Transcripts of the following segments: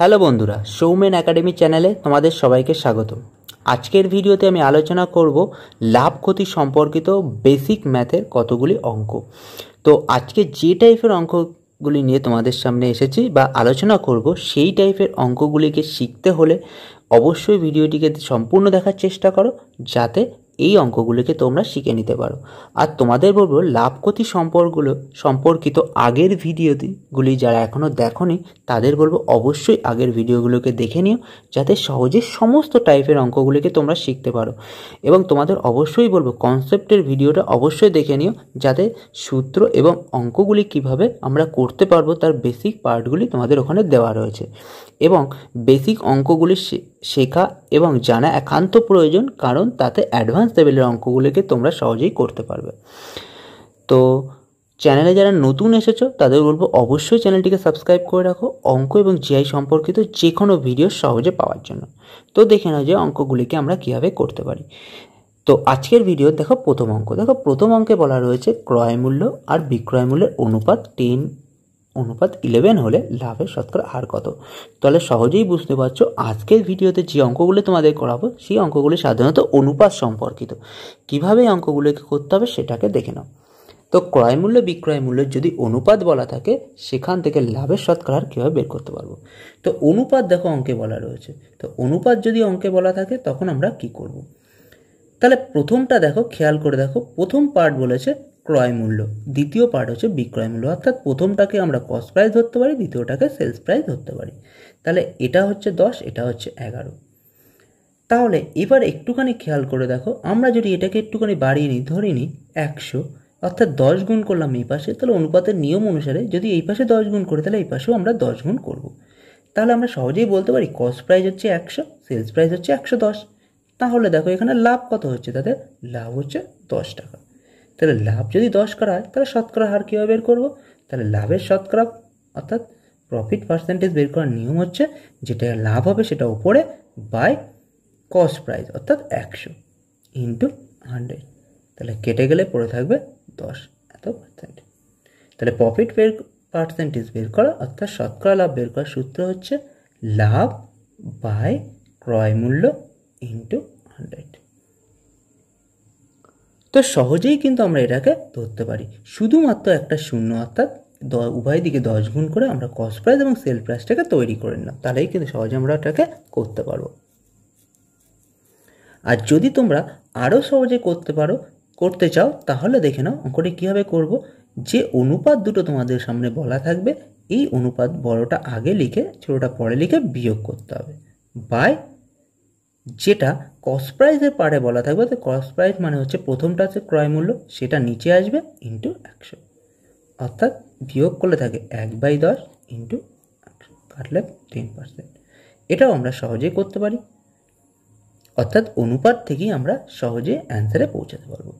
Hello বন্ধুরা Soumen academy চ্যানেলে তোমাদের সবাইকে স্বাগত আজকের ভিডিওতে আমি আলোচনা করব লাভ ক্ষতি সম্পর্কিত বেসিক ম্যাথের কতগুলি অঙ্ক তো আজকে যে টাইপের অঙ্কগুলি নিয়ে তোমাদের সামনে এসেছি বা আলোচনা করব সেই টাইপের অঙ্কগুলিকে শিখতে হলে অবশ্যই ভিডিওটিকে সম্পূর্ণ দেখার চেষ্টা করো যাতে এই অঙ্কগুলোকে তোমরা শিখে নিতে পারো আর তোমাদের বলবো লাভ ক্ষতি সম্পর্কগুলো সম্পর্কিত আগের ভিডিওগুলি যারা এখনও দেখনি তাদের বলবো অবশ্যই আগের ভিডিওগুলোকে দেখে নিও যাতে সহজে সমস্ত টাইপের অঙ্কগুলিকে তোমরা শিখতে পারো এবং তোমাদের অবশ্যই বলবো কনসেপ্টের ভিডিওটা অবশ্যই দেখে নিও যাতে সূত্র এবং অঙ্কগুলি কিভাবে আমরা করতে পারবো তার বেসিক পার্টগুলি তোমাদের ওখানে দেওয়া রয়েছে এবং বেসিক অঙ্কগুলি শেখা এবং জানা একান্ত প্রয়োজন কারণ তাতে অ্যাডভান্স রেফারেন্স লেভেলের অঙ্কগুলিকে তোমরা সহজেই করতে পারবে তো চ্যানেলে যারা নতুন এসেছো তাদের বলবো অবশ্যই চ্যানেলটিকে সাবস্ক্রাইব করে রাখো অঙ্ক এবং জিআই সম্পর্কিত যে কোনো ভিডিও সহজে পাওয়ার জন্য তো দেখে নাও যে অঙ্কগুলিকে আমরা কীভাবে করতে পারি তো আজকের ভিডিও দেখো প্রথম অঙ্ক দেখো প্রথম অঙ্কে বলা রয়েছে ক্রয় মূল্য আর বিক্রয় মূল্যের অনুপাত টেন অনুপাত ইলেভেন হলে লাভের শতকরা হার কত তাহলে সহজেই বুঝতে পারছো আজকের ভিডিওতে যে অঙ্কগুলো তোমাদের করাবো সেই অঙ্কগুলি সাধারণত অনুপাত সম্পর্কিত কিভাবে এই অঙ্কগুলোকে করতে হবে সেটাকে দেখে নাও তো ক্রয় মূল্য বিক্রয় মূল্যের যদি অনুপাত বলা থাকে সেখান থেকে লাভের শতকরা কীভাবে বের করতে পারবো তো অনুপাত দেখো অঙ্কে বলা রয়েছে তো অনুপাত যদি অঙ্কে বলা থাকে তখন আমরা কি করব। তাহলে প্রথমটা দেখো খেয়াল করে দেখো প্রথম পার্ট বলেছে ক্রয় মূল্য দ্বিতীয় পার্ট হচ্ছে বিক্রয় মূল্য অর্থাৎ প্রথমটাকে আমরা কস্ট প্রাইস ধরতে পারি দ্বিতীয়টাকে সেলস প্রাইস ধরতে পারি তাহলে এটা হচ্ছে দশ এটা হচ্ছে এগারো তাহলে এবার একটুখানি খেয়াল করে দেখো আমরা যদি এটাকে একটুখানি বাড়িয়ে নিই ধরে নিই একশো অর্থাৎ দশ গুণ করলাম এই পাশে তাহলে অনুপাতের নিয়ম অনুসারে যদি এই পাশে দশ গুণ করে তাহলে এই পাশেও আমরা দশ গুণ করব তাহলে আমরা সহজেই বলতে পারি কস্ট প্রাইস হচ্ছে একশো সেলস প্রাইস হচ্ছে একশো দশ তাহলে দেখো এখানে লাভ কত হচ্ছে তাদের লাভ হচ্ছে দশ টাকা তাহলে লাভ যদি দশ করা হয় তাহলে শতকরা হার কীভাবে বের করবো তাহলে লাভের শতকরা অর্থাৎ প্রফিট পার্সেন্টেজ বের করার নিয়ম হচ্ছে যেটা লাভ হবে সেটা উপরে বাই কস্ট প্রাইস অর্থাৎ একশো ইন্টু হান্ড্রেড তাহলে কেটে গেলে পড়ে থাকবে দশ এত পার্সেন্ট তাহলে প্রফিট বের পার্সেন্টেজ বের করা অর্থাৎ শতকরা লাভ বের করার সূত্র হচ্ছে লাভ বাই ক্রয় মূল্য ইন্টু তো সহজেই কিন্তু আমরা এটাকে ধরতে পারি শুধুমাত্র একটা শূন্য অর্থাৎ উভয় দিকে দশ গুণ করে আমরা কস্ট প্রাইস এবং সেল প্রাইসটাকে তৈরি করে নিলাম তাহলেই কিন্তু সহজে আমরা এটাকে করতে পারবো আর যদি তোমরা আরও সহজে করতে পারো করতে চাও তাহলে দেখে নাও অঙ্কটি কীভাবে করব যে অনুপাত দুটো তোমাদের সামনে বলা থাকবে এই অনুপাত বড়টা আগে লিখে ছোটোটা পরে লিখে বিয়োগ করতে হবে বাই যেটা কস্ট প্রাইসের পারে বলা থাকবে তো কস্ট প্রাইস মানে হচ্ছে প্রথমটা আছে ক্রয় মূল্য সেটা নিচে আসবে ইন্টু একশো অর্থাৎ বিয়োগ করলে থাকে এক বাই দশ ইন্টু কাটলে টেন পার্সেন্ট এটাও আমরা সহজেই করতে পারি অর্থাৎ অনুপাত থেকেই আমরা সহজে অ্যান্সারে পৌঁছাতে পারবো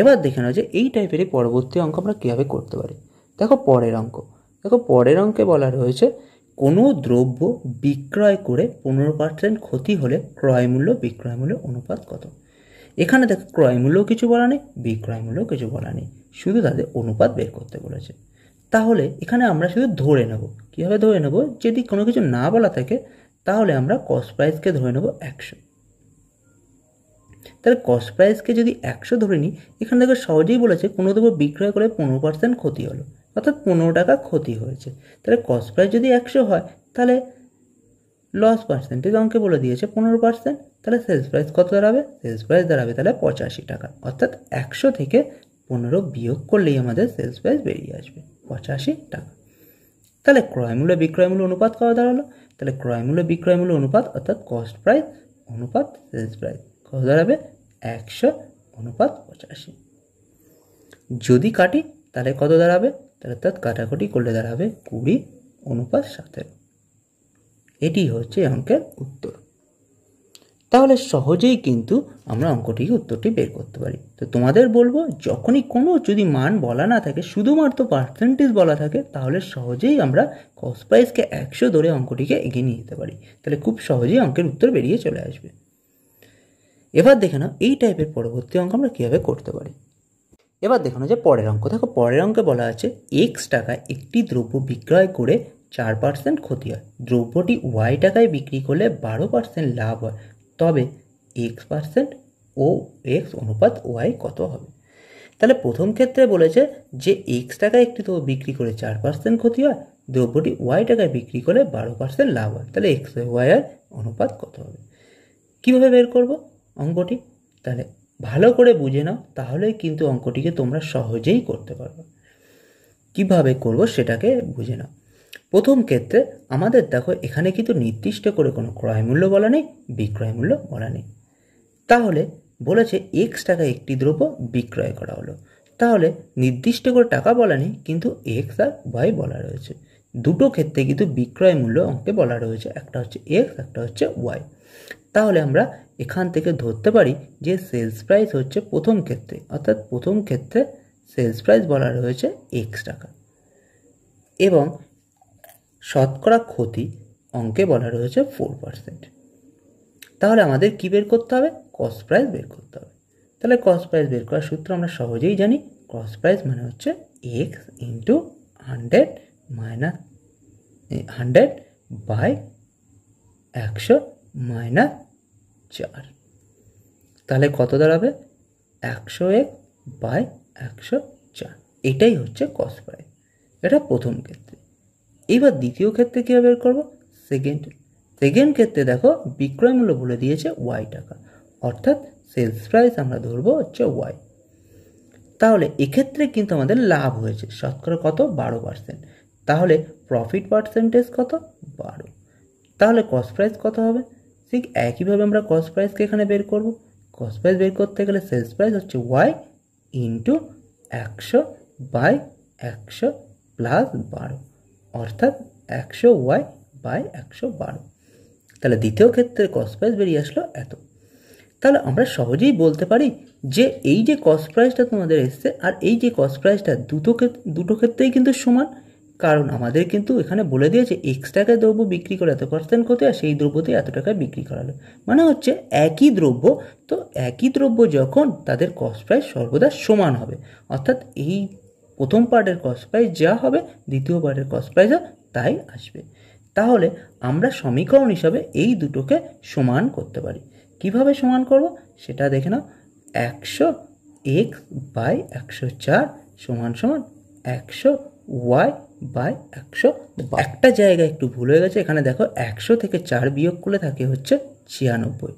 এবার দেখে নেওয়া যে এই টাইপেরই পরবর্তী অঙ্ক আমরা কীভাবে করতে পারি দেখো পরের অঙ্ক দেখো পরের অঙ্কে বলা রয়েছে কোনো দ্রব্য বিক্রয় করে পনেরো পার্সেন্ট ক্ষতি হলে ক্রয়মূল্য বিক্রয়মূল্য অনুপাত কত এখানে দেখো ক্রয়মূল্য কিছু বলা নেই বিক্রয়মূল্য কিছু বলা নেই শুধু তাদের অনুপাত বের করতে বলেছে তাহলে এখানে আমরা শুধু ধরে নেব কীভাবে ধরে নেব যদি কোনো কিছু না বলা থাকে তাহলে আমরা কস্ট প্রাইসকে ধরে নেব একশো তাহলে কস্ট প্রাইসকে যদি একশো ধরে নিই এখানে দেখো সহজেই বলেছে কোনো দ্রব্য বিক্রয় করে পনেরো পার্সেন্ট ক্ষতি হলো অর্থাৎ পনেরো টাকা ক্ষতি হয়েছে তাহলে কস্ট প্রাইস যদি একশো হয় তাহলে লস পার্সেন্টেজ অঙ্কে বলে দিয়েছে পনেরো পার্সেন্ট তাহলে সেলস প্রাইস কত দাঁড়াবে সেলস প্রাইস দাঁড়াবে তাহলে পঁচাশি টাকা অর্থাৎ একশো থেকে পনেরো বিয়োগ করলেই আমাদের সেলস প্রাইস বেরিয়ে আসবে পঁচাশি টাকা তাহলে ক্রয়মূল্য বিক্রয়মূল্য অনুপাত কত দাঁড়ালো তাহলে ক্রয়মূল্য বিক্রয়মূল্য অনুপাত অর্থাৎ কস্ট প্রাইস অনুপাত সেলস প্রাইস কত দাঁড়াবে একশো অনুপাত পঁচাশি যদি কাটি তাহলে কত দাঁড়াবে অর্থাৎ কাটাকুটি করলে দাঁড়াবে কুড়ি অনুপাত সতেরো এটি হচ্ছে অঙ্কের উত্তর তাহলে সহজেই কিন্তু আমরা অঙ্কটিকে উত্তরটি বের করতে পারি তো তোমাদের বলবো যখনই কোনো যদি মান বলা না থাকে শুধুমাত্র পার্সেন্টেজ বলা থাকে তাহলে সহজেই আমরা কসপ্রাইসকে একশো ধরে অঙ্কটিকে এগিয়ে নিয়ে যেতে পারি তাহলে খুব সহজেই অঙ্কের উত্তর বেরিয়ে চলে আসবে এবার দেখে নাও এই টাইপের পরবর্তী অঙ্ক আমরা কীভাবে করতে পারি এবার দেখুন যে পরের অঙ্ক দেখো পরের অঙ্কে বলা আছে এক্স টাকায় একটি দ্রব্য বিক্রয় করে চার পার্সেন্ট ক্ষতি হয় দ্রব্যটি ওয়াই টাকায় বিক্রি করলে বারো পার্সেন্ট লাভ হয় তবে এক্স পার্সেন্ট ও এক্স অনুপাত ওয়াই কত হবে তাহলে প্রথম ক্ষেত্রে বলেছে যে এক্স টাকায় একটি দ্রব্য বিক্রি করে চার পার্সেন্ট ক্ষতি হয় দ্রব্যটি ওয়াই টাকায় বিক্রি করলে বারো পার্সেন্ট লাভ হয় তাহলে এক্স ওয়াই এর অনুপাত কত হবে কীভাবে বের করব অঙ্কটি তাহলে ভালো করে বুঝে নাও তাহলে কিন্তু অঙ্কটিকে তোমরা সহজেই করতে পারবে কিভাবে করব সেটাকে বুঝে নাও প্রথম ক্ষেত্রে আমাদের দেখো এখানে কিন্তু নির্দিষ্ট করে কোনো ক্রয় মূল্য বলা নেই বিক্রয় মূল্য বলা নেই তাহলে বলেছে এক্স টাকা একটি দ্রব্য বিক্রয় করা হলো তাহলে নির্দিষ্ট করে টাকা বলা নেই কিন্তু এক্স আর ওয়াই বলা রয়েছে দুটো ক্ষেত্রে কিন্তু বিক্রয় মূল্য অঙ্কে বলা রয়েছে একটা হচ্ছে এক্স একটা হচ্ছে ওয়াই তাহলে আমরা এখান থেকে ধরতে পারি যে সেলস প্রাইস হচ্ছে প্রথম ক্ষেত্রে অর্থাৎ প্রথম ক্ষেত্রে সেলস প্রাইস বলা রয়েছে এক্স টাকা এবং শতকরা ক্ষতি অঙ্কে বলা রয়েছে ফোর পার্সেন্ট তাহলে আমাদের কী বের করতে হবে কস্ট প্রাইস বের করতে হবে তাহলে কস্ট প্রাইস বের করার সূত্র আমরা সহজেই জানি কস্ট প্রাইস মানে হচ্ছে X into hundred minus hundred by একশো মাইনা চার তাহলে কত দাঁড়াবে একশো এক বাই একশো চার এটাই হচ্ছে কস ফাইভ এটা প্রথম ক্ষেত্রে এবার দ্বিতীয় ক্ষেত্রে কীভাবে বের করবো সেকেন্ড সেকেন্ড ক্ষেত্রে দেখো বিক্রয় মূল্য বলে দিয়েছে ওয়াই টাকা অর্থাৎ সেলস প্রাইস আমরা ধরবো হচ্ছে ওয়াই তাহলে এক্ষেত্রে কিন্তু আমাদের লাভ হয়েছে শতকরা কত বারো পার্সেন্ট তাহলে প্রফিট পার্সেন্টেজ কত বারো তাহলে কস্ট প্রাইস কত হবে ঠিক একইভাবে আমরা কস প্রাইসকে এখানে বের করব কস প্রাইস বের করতে গেলে সেলস প্রাইস হচ্ছে ওয়াই ইন্টু একশো বাই একশো প্লাস বারো অর্থাৎ একশো ওয়াই বাই একশো বারো তাহলে দ্বিতীয় ক্ষেত্রে কস প্রাইস বেরিয়ে আসলো এত তাহলে আমরা সহজেই বলতে পারি যে এই যে কস প্রাইসটা তোমাদের এসছে আর এই যে কস প্রাইসটা দুটো দুটো ক্ষেত্রেই কিন্তু সমান কারণ আমাদের কিন্তু এখানে বলে দিয়েছে এক্স টাকায় দ্রব্য বিক্রি করে এত পার্সেন্ট ক্ষতি আর সেই দ্রব্যতে এত টাকায় বিক্রি করালো মানে হচ্ছে একই দ্রব্য তো একই দ্রব্য যখন তাদের কস্ট প্রাইস সর্বদা সমান হবে অর্থাৎ এই প্রথম পার্টের কস্ট প্রাইস যা হবে দ্বিতীয় পার্টের কস্ট প্রাইসও তাই আসবে তাহলে আমরা সমীকরণ হিসাবে এই দুটোকে সমান করতে পারি কিভাবে সমান করব সেটা দেখে নাও একশো এক্স বাই একশো চার সমান সমান একশো ওয়াই বাই একশো একটা জায়গায় একটু ভুল হয়ে গেছে এখানে দেখো একশো থেকে চার বিয়োগ করলে থাকে হচ্ছে ছিয়ানব্বই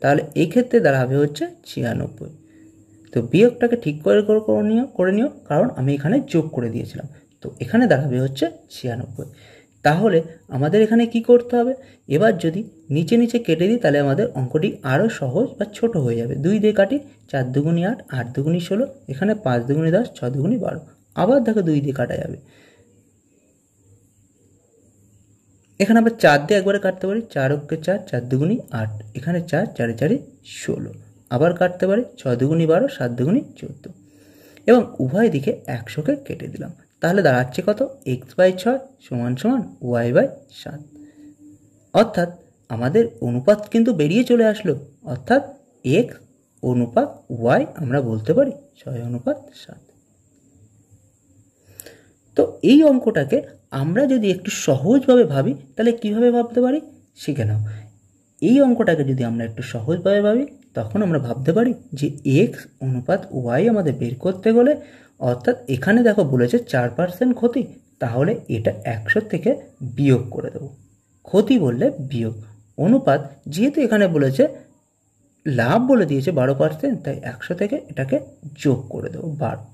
তাহলে এই ক্ষেত্রে দাঁড়াবে হচ্ছে ছিয়ানব্বই তো বিয়োগটাকে ঠিক করে করে নিও করে নিও কারণ আমি এখানে যোগ করে দিয়েছিলাম তো এখানে দাঁড়াবে হচ্ছে ছিয়ানব্বই তাহলে আমাদের এখানে কি করতে হবে এবার যদি নিচে নিচে কেটে দিই তাহলে আমাদের অঙ্কটি আরও সহজ বা ছোট হয়ে যাবে দুই দিয়ে কাটি চার দুগুণি আট আট দুগুনি ষোলো এখানে পাঁচ দুগুণি দশ ছ দুগুনি বারো আবার তাকে দুই দিয়ে কাটা যাবে এখানে আমরা চার দিয়ে একবারে কাটতে পারি চার অক্ষে চার চার দুগুনি আট এখানে চার চারে চারে ষোলো আবার কাটতে পারি ছ দুগুনি বারো সাত দুগুনি চোদ্দ এবং উভয় দিকে একশোকে কেটে দিলাম তাহলে দাঁড়াচ্ছে কত এক্স বাই ছয় সমান সমান ওয়াই বাই সাত অর্থাৎ আমাদের অনুপাত কিন্তু বেরিয়ে চলে আসলো অর্থাৎ এক্স অনুপাত ওয়াই আমরা বলতে পারি ছয় অনুপাত সাত তো এই অঙ্কটাকে আমরা যদি একটু সহজভাবে ভাবি তাহলে কিভাবে ভাবতে পারি শিখে নাও এই অঙ্কটাকে যদি আমরা একটু সহজভাবে ভাবি তখন আমরা ভাবতে পারি যে এক্স অনুপাত ওয়াই আমাদের বের করতে গেলে অর্থাৎ এখানে দেখো বলেছে চার পার্সেন্ট ক্ষতি তাহলে এটা একশো থেকে বিয়োগ করে দেবো ক্ষতি বললে বিয়োগ অনুপাত যেহেতু এখানে বলেছে লাভ বলে দিয়েছে বারো পার্সেন্ট তাই একশো থেকে এটাকে যোগ করে দেবো বারো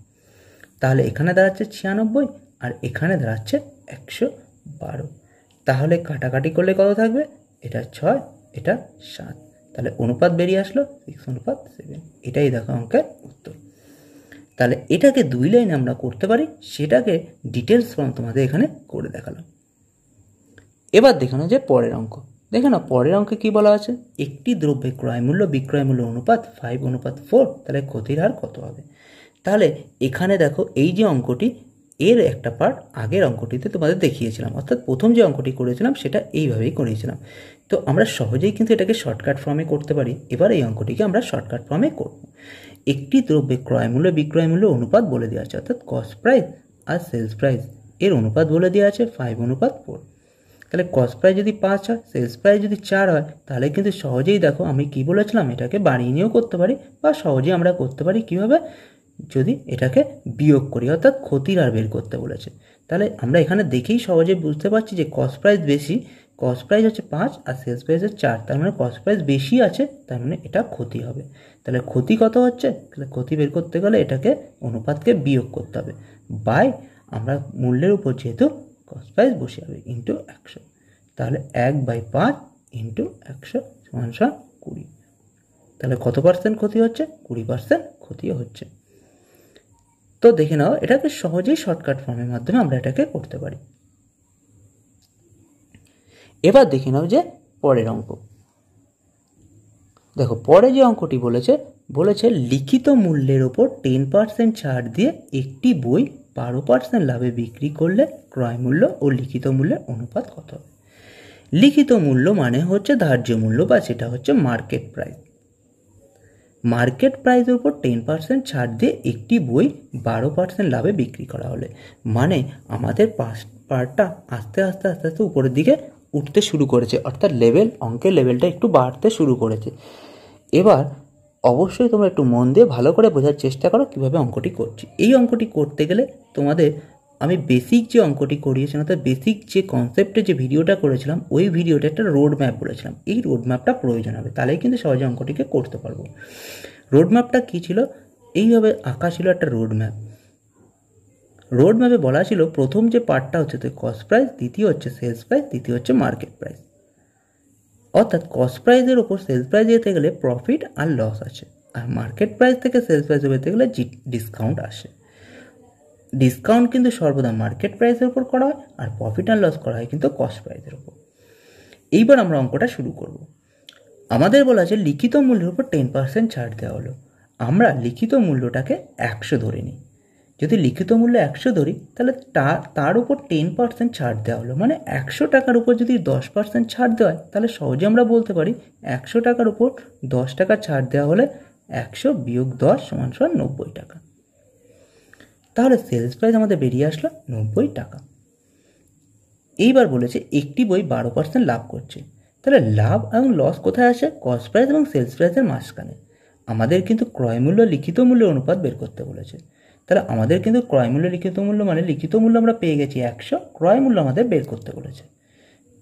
তাহলে এখানে দাঁড়াচ্ছে ছিয়ানব্বই আর এখানে দাঁড়াচ্ছে একশো বারো তাহলে কাটাকাটি করলে কত থাকবে এটা ছয় এটা সাত তাহলে অনুপাত বেরিয়ে আসলো সিক্স অনুপাত সেভেন এটাই দেখো অঙ্কের উত্তর তাহলে এটাকে দুই লাইন আমরা করতে পারি সেটাকে ডিটেলস ফর্ম তোমাদের এখানে করে দেখালাম এবার দেখানো যে পরের অঙ্ক দেখে না পরের অঙ্কে কী বলা আছে একটি দ্রব্যে ক্রয়মূল্য বিক্রয়মূল্য অনুপাত ফাইভ অনুপাত ফোর তাহলে ক্ষতির হার কত হবে তাহলে এখানে দেখো এই যে অঙ্কটি এর একটা পার্ট আগের অঙ্কটিতে তোমাদের দেখিয়েছিলাম অর্থাৎ প্রথম যে অঙ্কটি করেছিলাম সেটা এইভাবেই করেছিলাম তো আমরা সহজেই কিন্তু এটাকে শর্টকাট ফর্মে করতে পারি এবার এই অঙ্কটিকে আমরা শর্টকাট ফর্মে করব একটি দ্রব্যে ক্রয়মূল্য বিক্রয়মূল্য অনুপাত বলে দেওয়া আছে অর্থাৎ কস্ট প্রাইস আর সেলস প্রাইস এর অনুপাত বলে দেওয়া আছে ফাইভ অনুপাত ফোর তাহলে কস্ট প্রাইস যদি পাঁচ হয় সেলস প্রাইস যদি চার হয় তাহলে কিন্তু সহজেই দেখো আমি কি বলেছিলাম এটাকে বাড়িয়ে নিয়েও করতে পারি বা সহজেই আমরা করতে পারি কীভাবে যদি এটাকে বিয়োগ করি অর্থাৎ ক্ষতির আর বের করতে বলেছে তাহলে আমরা এখানে দেখেই সহজে বুঝতে পারছি যে কস্ট প্রাইস বেশি কস্ট প্রাইস হচ্ছে পাঁচ আর সেলস প্রাইস হচ্ছে চার তার মানে কস্ট প্রাইস বেশি আছে তার মানে এটা ক্ষতি হবে তাহলে ক্ষতি কত হচ্ছে তাহলে ক্ষতি বের করতে গেলে এটাকে অনুপাতকে বিয়োগ করতে হবে বাই আমরা মূল্যের উপর যেহেতু কস্ট প্রাইস বসে যাবে ইন্টু একশো তাহলে এক বাই পাঁচ ইন্টু একশো সমান সমান কুড়ি তাহলে কত পার্সেন্ট ক্ষতি হচ্ছে কুড়ি পার্সেন্ট ক্ষতি হচ্ছে তো দেখে নাও এটাকে সহজেই শর্টকাট ফর্মের মাধ্যমে আমরা এটাকে করতে পারি এবার দেখে নাও যে পরের অঙ্ক দেখো পরে যে অঙ্কটি বলেছে বলেছে লিখিত মূল্যের ওপর টেন পার্সেন্ট ছাড় দিয়ে একটি বই বারো পার্সেন্ট লাভে বিক্রি করলে ক্রয় মূল্য ও লিখিত মূল্যের অনুপাত কত হবে লিখিত মূল্য মানে হচ্ছে ধার্য মূল্য বা সেটা হচ্ছে মার্কেট প্রাইস মার্কেট প্রাইসের উপর টেন পার্সেন্ট ছাড় দিয়ে একটি বই বারো পার্সেন্ট লাভে বিক্রি করা হলে মানে আমাদের পাস পার্টটা আস্তে আস্তে আস্তে আস্তে উপরের দিকে উঠতে শুরু করেছে অর্থাৎ লেভেল অঙ্কের লেভেলটা একটু বাড়তে শুরু করেছে এবার অবশ্যই তোমরা একটু মন দিয়ে ভালো করে বোঝার চেষ্টা করো কীভাবে অঙ্কটি করছি এই অঙ্কটি করতে গেলে তোমাদের আমি বেসিক যে অঙ্কটি করিয়েছিলাম অর্থাৎ বেসিক যে কনসেপ্টে যে ভিডিওটা করেছিলাম ওই ভিডিওটা একটা রোড ম্যাপ বলেছিলাম এই রোড ম্যাপটা প্রয়োজন হবে তাহলেই কিন্তু সহজে অঙ্কটিকে করতে পারবো রোড ম্যাপটা কী ছিল এইভাবে আঁকা ছিল একটা রোড ম্যাপ রোড ম্যাপে বলা ছিল প্রথম যে পার্টটা হচ্ছে তো কস্ট প্রাইস দ্বিতীয় হচ্ছে সেলস প্রাইস তৃতীয় হচ্ছে মার্কেট প্রাইস অর্থাৎ কস্ট প্রাইসের ওপর সেলস প্রাইস যেতে গেলে প্রফিট আর লস আছে আর মার্কেট প্রাইস থেকে সেলস প্রাইস পেতে গেলে ডিসকাউন্ট আসে ডিসকাউন্ট কিন্তু সর্বদা মার্কেট প্রাইসের উপর করা হয় আর প্রফিট অ্যান্ড লস করা হয় কিন্তু কস্ট প্রাইসের উপর এইবার আমরা অঙ্কটা শুরু করব আমাদের বলা আছে লিখিত মূল্যের উপর টেন পার্সেন্ট ছাড় দেওয়া হলো আমরা লিখিত মূল্যটাকে একশো ধরে নিই যদি লিখিত মূল্য একশো ধরি তাহলে তার তার উপর টেন পার্সেন্ট ছাড় দেওয়া হলো মানে একশো টাকার উপর যদি দশ পার্সেন্ট ছাড় দেওয়া হয় তাহলে সহজে আমরা বলতে পারি একশো টাকার উপর দশ টাকা ছাড় দেওয়া হলে একশো বিয়োগ দশ সমান সমান নব্বই টাকা তাহলে সেলস প্রাইস আমাদের বেরিয়ে আসলো নব্বই টাকা এইবার বলেছে একটি বই বারো পার্সেন্ট লাভ করছে তাহলে লাভ এবং লস কোথায় আসে কস্ট প্রাইস এবং সেলস প্রাইসের মাঝখানে আমাদের কিন্তু ক্রয় মূল্য লিখিত মূল্য অনুপাত বের করতে বলেছে তাহলে আমাদের কিন্তু ক্রয় মূল্য লিখিত মূল্য মানে লিখিত মূল্য আমরা পেয়ে গেছি একশো ক্রয় মূল্য আমাদের বের করতে বলেছে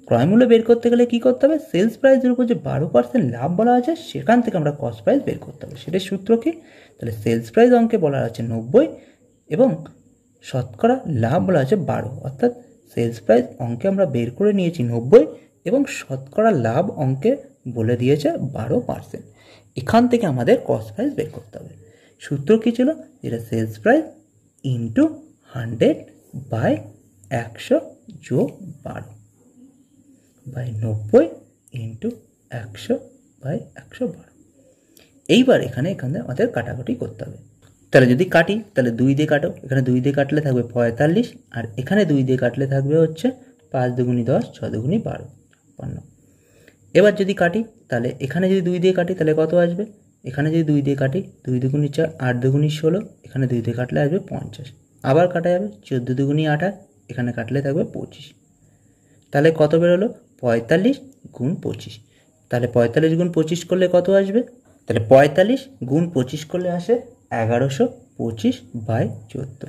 ক্রয় মূল্য বের করতে গেলে কী করতে হবে সেলস প্রাইসের উপর যে বারো পার্সেন্ট লাভ বলা আছে সেখান থেকে আমরা কস্ট প্রাইস বের করতে হবে সেটার সূত্র কি তাহলে সেলস প্রাইস অঙ্কে বলা আছে নব্বই এবং শতকরা লাভ বলা হয়েছে বারো অর্থাৎ সেলস প্রাইস অঙ্কে আমরা বের করে নিয়েছি নব্বই এবং শতকরা লাভ অঙ্কে বলে দিয়েছে বারো পার্সেন্ট এখান থেকে আমাদের কস্ট প্রাইস বের করতে হবে সূত্র কী ছিল যেটা sales price into hundred by একশো যোগ বারো বাই নব্বই ইন্টু একশো বাই একশো বারো এইবার এখানে এখানে আমাদের কাটাকাটি করতে হবে তাহলে যদি কাটি তাহলে দুই দিয়ে কাটো এখানে দুই দিয়ে কাটলে থাকবে পঁয়তাল্লিশ আর এখানে দুই দিয়ে কাটলে থাকবে হচ্ছে পাঁচ দুগুনি দশ ছ দুগুনি বারো পণ্য এবার যদি কাটি তাহলে এখানে যদি দুই দিয়ে কাটি তাহলে কত আসবে এখানে যদি দুই দিয়ে কাটি দুই দুগুনি চার আট দুগুনি ষোলো এখানে দুই দিয়ে কাটলে আসবে পঞ্চাশ আবার কাটা যাবে চোদ্দ দুগুনি আঠাশ এখানে কাটলে থাকবে পঁচিশ তাহলে কত বেরোলো পঁয়তাল্লিশ গুণ পঁচিশ তাহলে পঁয়তাল্লিশ গুণ পঁচিশ করলে কত আসবে তাহলে পঁয়তাল্লিশ গুণ পঁচিশ করলে আসে এগারোশো পঁচিশ বাই চোদ্দো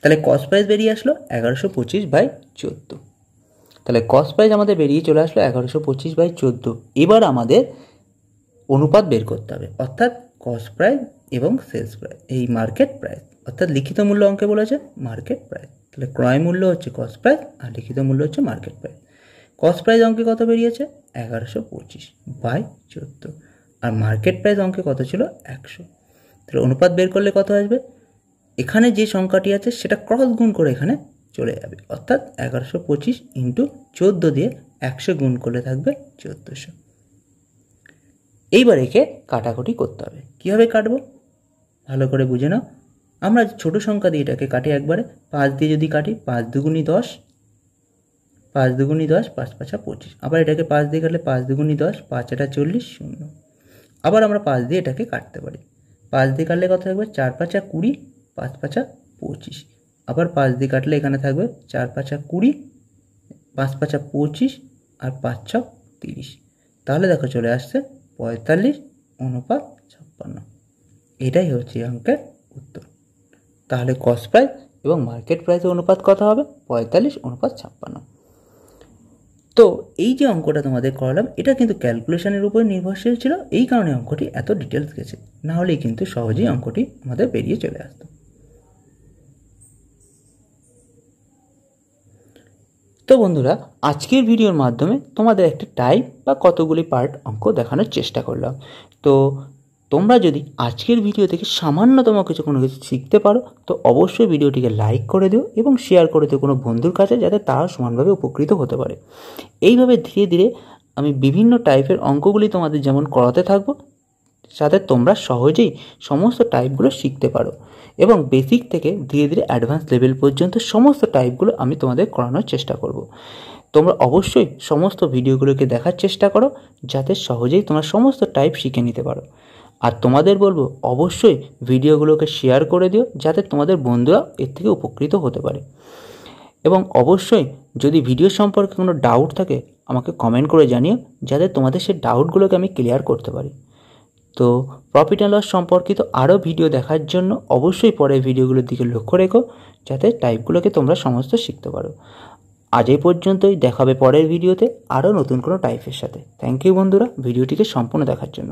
তাহলে কস প্রাইস বেরিয়ে আসলো এগারোশো পঁচিশ বাই চোদ্দো তাহলে কস প্রাইস আমাদের বেরিয়ে চলে আসলো এগারোশো পঁচিশ বাই চোদ্দো এবার আমাদের অনুপাত বের করতে হবে অর্থাৎ কস প্রাইস এবং সেলস প্রাইস এই মার্কেট প্রাইস অর্থাৎ লিখিত মূল্য অঙ্কে বলেছে মার্কেট প্রাইস তাহলে ক্রয় মূল্য হচ্ছে কস প্রাইস আর লিখিত মূল্য হচ্ছে মার্কেট প্রাইস কস প্রাইস অঙ্কে কত বেরিয়েছে এগারোশো পঁচিশ বাই চোদ্দো আর মার্কেট প্রাইস অঙ্কে কত ছিল একশো তাহলে অনুপাত বের করলে কত আসবে এখানে যে সংখ্যাটি আছে সেটা ক্রস গুণ করে এখানে চলে যাবে অর্থাৎ এগারোশো পঁচিশ ইন্টু চোদ্দো দিয়ে একশো গুণ করলে থাকবে চোদ্দোশো এইবার একে কাটাকুটি করতে হবে কীভাবে কাটবো ভালো করে বুঝে নাও আমরা ছোট সংখ্যা দিয়ে এটাকে কাটি একবারে পাঁচ দিয়ে যদি কাটি পাঁচ দুগুণি দশ পাঁচ দুগুণি দশ পাঁচ পাঁচা পঁচিশ আবার এটাকে পাঁচ দিয়ে কাটলে পাঁচ দুগুণি দশ পাঁচ এটা চল্লিশ শূন্য আবার আমরা পাঁচ দিয়ে এটাকে কাটতে পারি পাঁচ দিয়ে কাটলে কত থাকবে চার পাঁচা কুড়ি পাঁচ পাঁচা পঁচিশ আবার পাঁচ দিয়ে কাটলে এখানে থাকবে চার পাঁচা কুড়ি পাঁচ পাঁচা পঁচিশ আর পাঁচ ছ তিরিশ তাহলে দেখো চলে আসছে পঁয়তাল্লিশ অনুপাত ছাপ্পান্ন এটাই হচ্ছে অঙ্কের উত্তর তাহলে কস্ট প্রাইস এবং মার্কেট প্রাইসের অনুপাত কত হবে পঁয়তাল্লিশ অনুপাত ছাপ্পান্ন তো এই যে অঙ্কটা তোমাদের করালাম এটা কিন্তু ক্যালকুলেশনের উপর নির্ভরশীল ছিল এই কারণে অঙ্কটি এত ডিটেলস গেছে না হলেই কিন্তু সহজেই অঙ্কটি আমাদের বেরিয়ে চলে আসতো তো বন্ধুরা আজকের ভিডিওর মাধ্যমে তোমাদের একটা টাইপ বা কতগুলি পার্ট অঙ্ক দেখানোর চেষ্টা করলাম তো তোমরা যদি আজকের ভিডিও থেকে সামান্যতম কিছু কোনো কিছু শিখতে পারো তো অবশ্যই ভিডিওটিকে লাইক করে দিও এবং শেয়ার করে দিও কোনো বন্ধুর কাছে যাতে তারা সমানভাবে উপকৃত হতে পারে এইভাবে ধীরে ধীরে আমি বিভিন্ন টাইপের অঙ্কগুলি তোমাদের যেমন করাতে থাকবো যাতে তোমরা সহজেই সমস্ত টাইপগুলো শিখতে পারো এবং বেসিক থেকে ধীরে ধীরে অ্যাডভান্স লেভেল পর্যন্ত সমস্ত টাইপগুলো আমি তোমাদের করানোর চেষ্টা করব। তোমরা অবশ্যই সমস্ত ভিডিওগুলোকে দেখার চেষ্টা করো যাতে সহজেই তোমরা সমস্ত টাইপ শিখে নিতে পারো আর তোমাদের বলবো অবশ্যই ভিডিওগুলোকে শেয়ার করে দিও যাতে তোমাদের বন্ধুরা এর থেকে উপকৃত হতে পারে এবং অবশ্যই যদি ভিডিও সম্পর্কে কোনো ডাউট থাকে আমাকে কমেন্ট করে জানিও যাতে তোমাদের সেই ডাউটগুলোকে আমি ক্লিয়ার করতে পারি তো প্রফিট অ্যান্ড লস সম্পর্কিত আরও ভিডিও দেখার জন্য অবশ্যই পরের ভিডিওগুলোর দিকে লক্ষ্য রেখো যাতে টাইপগুলোকে তোমরা সমস্ত শিখতে পারো আজ এই পর্যন্তই দেখাবে পরের ভিডিওতে আরও নতুন কোনো টাইপের সাথে থ্যাংক ইউ বন্ধুরা ভিডিওটিকে সম্পূর্ণ দেখার জন্য